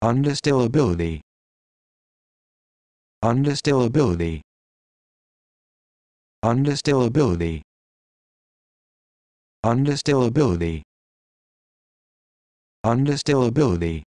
Undistillability. Undistillability. Undistillability. Undistillability. Undistillability.